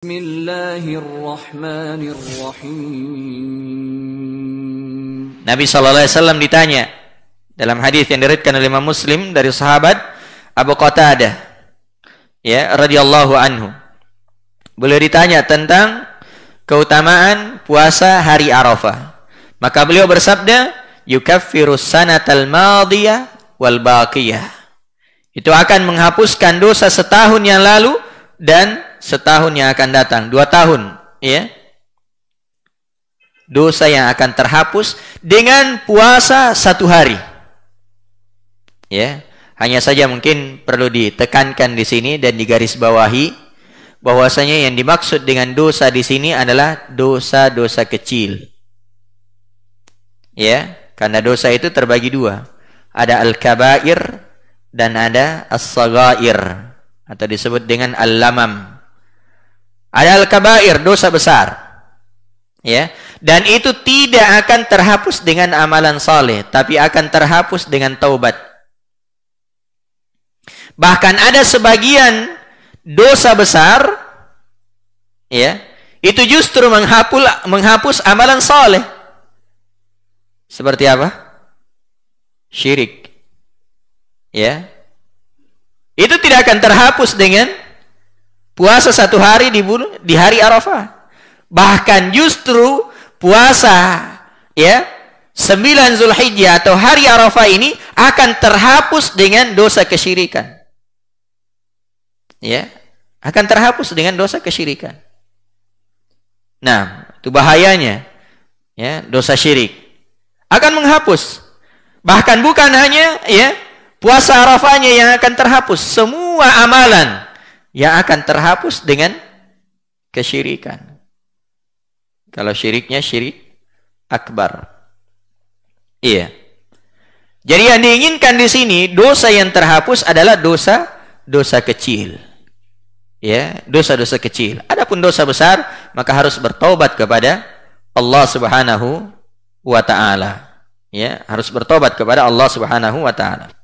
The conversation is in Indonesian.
Nabi Shallallahu Alaihi Wasallam ditanya dalam hadis yang diriwayatkan oleh Imam Muslim dari sahabat Abu Qatadah, ya radhiyallahu anhu. Beliau ditanya tentang keutamaan puasa hari Arafah. Maka beliau bersabda, "Yukaffiru sanatal madiyah wal baqiyah." Itu akan menghapuskan dosa setahun yang lalu dan setahun yang akan datang, dua tahun, ya. Dosa yang akan terhapus dengan puasa satu hari. Ya, hanya saja mungkin perlu ditekankan di sini dan digarisbawahi bahwasanya yang dimaksud dengan dosa di sini adalah dosa-dosa kecil. Ya, karena dosa itu terbagi dua. Ada al-kabair dan ada as-sagair atau disebut dengan al-lamam. Ada al-kabair, dosa besar. Ya. Dan itu tidak akan terhapus dengan amalan saleh, tapi akan terhapus dengan taubat. Bahkan ada sebagian dosa besar ya, itu justru menghapus menghapus amalan saleh. Seperti apa? Syirik. Ya, itu tidak akan terhapus dengan puasa satu hari di, di hari Arafah. Bahkan justru puasa ya 9 Zulhijjah atau hari Arafah ini akan terhapus dengan dosa kesyirikan. Ya, akan terhapus dengan dosa kesyirikan. Nah, itu bahayanya. Ya, dosa syirik akan menghapus. Bahkan bukan hanya ya puasa Arafahnya yang akan terhapus. Semua amalan yang akan terhapus dengan kesyirikan. Kalau syiriknya syirik akbar. Iya. Jadi yang diinginkan di sini dosa yang terhapus adalah dosa dosa kecil. Ya, dosa-dosa kecil. Adapun dosa besar maka harus bertobat kepada Allah Subhanahu wa taala. Ya, harus bertobat kepada Allah Subhanahu wa taala.